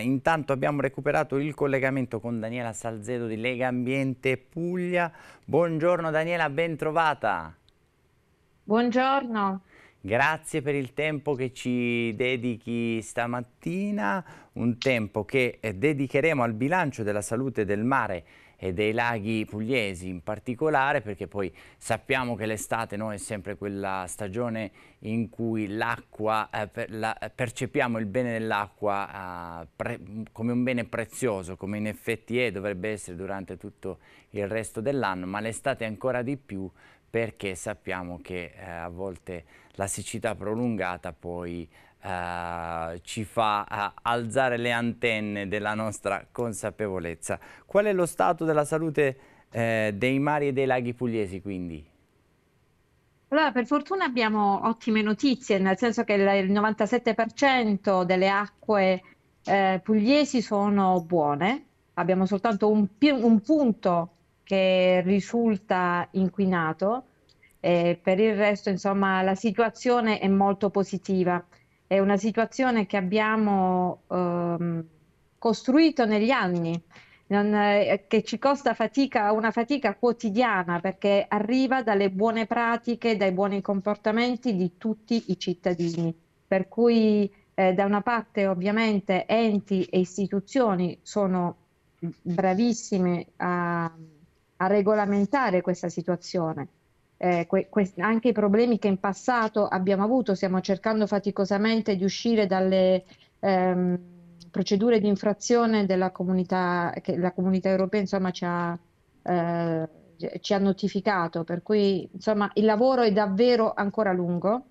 Intanto abbiamo recuperato il collegamento con Daniela Salzedo di Lega Ambiente Puglia. Buongiorno Daniela, ben trovata. Buongiorno. Grazie per il tempo che ci dedichi stamattina, un tempo che eh, dedicheremo al bilancio della salute del mare e dei laghi pugliesi in particolare perché poi sappiamo che l'estate no, è sempre quella stagione in cui l'acqua, eh, per, la, percepiamo il bene dell'acqua eh, come un bene prezioso, come in effetti è, dovrebbe essere durante tutto il resto dell'anno, ma l'estate ancora di più perché sappiamo che eh, a volte la siccità prolungata poi eh, ci fa eh, alzare le antenne della nostra consapevolezza. Qual è lo stato della salute eh, dei mari e dei laghi pugliesi quindi? Allora, per fortuna abbiamo ottime notizie, nel senso che il 97% delle acque eh, pugliesi sono buone, abbiamo soltanto un, un punto che risulta inquinato, e eh, per il resto insomma la situazione è molto positiva è una situazione che abbiamo ehm, costruito negli anni, non, eh, che ci costa fatica, una fatica quotidiana perché arriva dalle buone pratiche, dai buoni comportamenti di tutti i cittadini. Per cui eh, da una parte ovviamente enti e istituzioni sono bravissime a, a regolamentare questa situazione, eh, que- que- anche i problemi che in passato abbiamo avuto, stiamo cercando faticosamente di uscire dalle ehm, procedure di infrazione della comunità, che la comunità europea insomma ci ha, eh, ci ha notificato, per cui insomma il lavoro è davvero ancora lungo.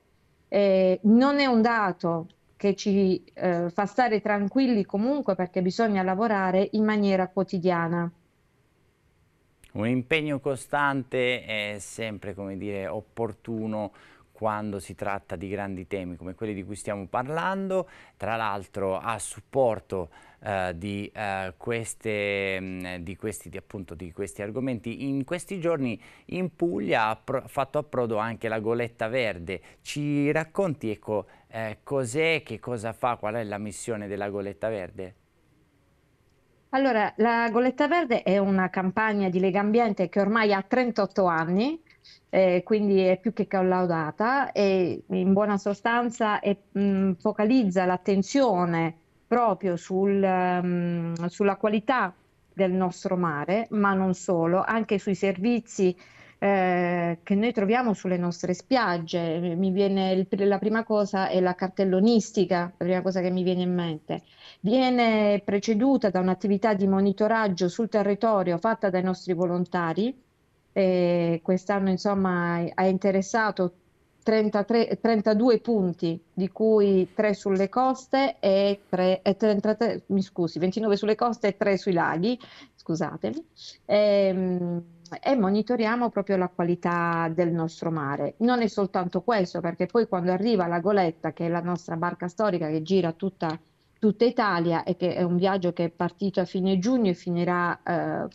Eh, non è un dato che ci eh, fa stare tranquilli comunque perché bisogna lavorare in maniera quotidiana. Un impegno costante è sempre dire, opportuno quando si tratta di grandi temi come quelli di cui stiamo parlando, tra l'altro a supporto eh, di, eh, queste, mh, mm, di, questi, appunto, di, questi, argomenti. In questi giorni in Puglia ha fatto approdo anche la goletta verde. Ci racconti ecco, eh, cos'è, che cosa fa, qual è la missione della goletta verde? Allora, la Goletta Verde è una campagna di Lega Ambiente che ormai ha 38 anni, eh, quindi è più che collaudata e in buona sostanza è, mh, mm, focalizza l'attenzione proprio sul, mh, ehm, sulla qualità del nostro mare, ma non solo, anche sui servizi eh, che noi troviamo sulle nostre spiagge. Mi viene il, la prima cosa è la cartellonistica, la prima cosa che mi viene in mente. Viene preceduta da un'attività di monitoraggio sul territorio fatta dai nostri volontari. E quest'anno insomma ha interessato 33, 32 punti, di cui 3 sulle coste e, 3, e 33, mi scusi, 29 sulle coste e 3 sui laghi, scusatemi. E, ehm, e eh, monitoriamo proprio la qualità del nostro mare. Non è soltanto questo, perché poi quando arriva la Goletta, che è la nostra barca storica che gira tutta, tutta Italia e che è un viaggio che è partito a fine giugno e finirà eh,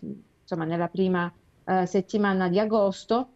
insomma, nella prima eh, settimana di agosto,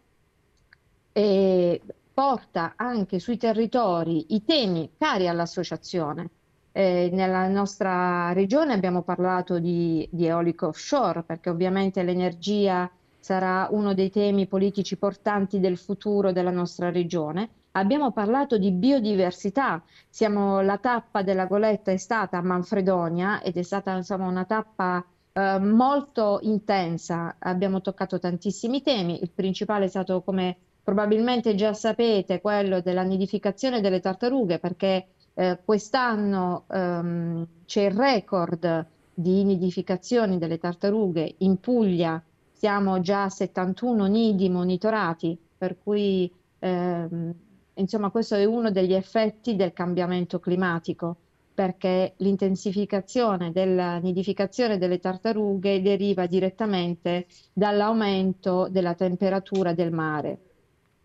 e porta anche sui territori i temi cari all'associazione. Eh, nella nostra regione abbiamo parlato di, di eolico offshore perché ovviamente l'energia sarà uno dei temi politici portanti del futuro della nostra regione. Abbiamo parlato di biodiversità, Siamo, la tappa della goletta è stata a Manfredonia ed è stata insomma, una tappa eh, molto intensa, abbiamo toccato tantissimi temi, il principale è stato come probabilmente già sapete quello della nidificazione delle tartarughe perché eh, quest'anno ehm, c'è il record di nidificazioni delle tartarughe in Puglia siamo già 71 nidi monitorati, per cui ehm, insomma questo è uno degli effetti del cambiamento climatico, perché l'intensificazione della nidificazione delle tartarughe deriva direttamente dall'aumento della temperatura del mare.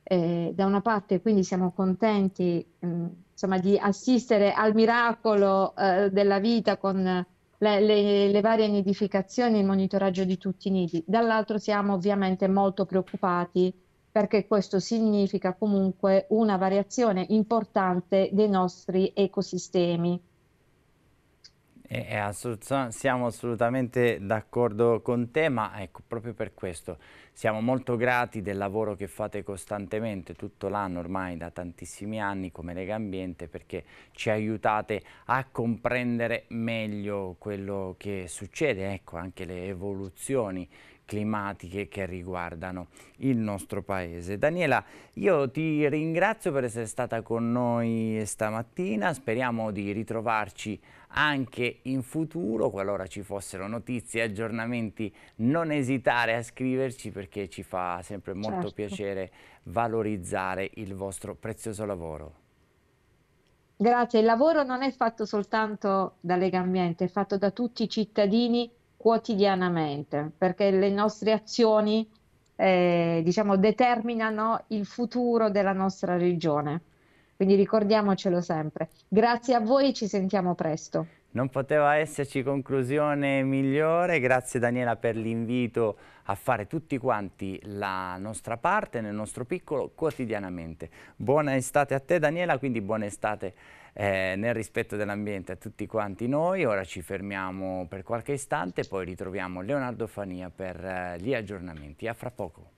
Eh, da una parte quindi siamo contenti mh, mm, insomma, di assistere al miracolo eh, della vita con le, le, le, varie nidificazioni, il monitoraggio di tutti i nidi. Dall'altro siamo ovviamente molto preoccupati perché questo significa comunque una variazione importante dei nostri ecosistemi. Assolut siamo assolutamente d'accordo con te, ma ecco, proprio per questo siamo molto grati del lavoro che fate costantemente tutto l'anno ormai da tantissimi anni come Lega Ambiente perché ci aiutate a comprendere meglio quello che succede, ecco, anche le evoluzioni climatiche che riguardano il nostro paese. Daniela, io ti ringrazio per essere stata con noi stamattina, speriamo di ritrovarci anche in futuro, qualora ci fossero notizie, aggiornamenti, non esitare a scriverci perché ci fa sempre molto certo. piacere valorizzare il vostro prezioso lavoro. Grazie, il lavoro non è fatto soltanto da Lega Ambiente, è fatto da tutti i cittadini quotidianamente, perché le nostre azioni eh, diciamo, determinano il futuro della nostra regione. Quindi ricordiamocelo sempre. Grazie a voi, ci sentiamo presto. Non poteva esserci conclusione migliore, grazie Daniela per l'invito a fare tutti quanti la nostra parte nel nostro piccolo quotidianamente. Buona estate a te Daniela, quindi buona estate eh, nel rispetto dell'ambiente a tutti quanti noi. Ora ci fermiamo per qualche istante, poi ritroviamo Leonardo Fania per eh, gli aggiornamenti. A fra poco.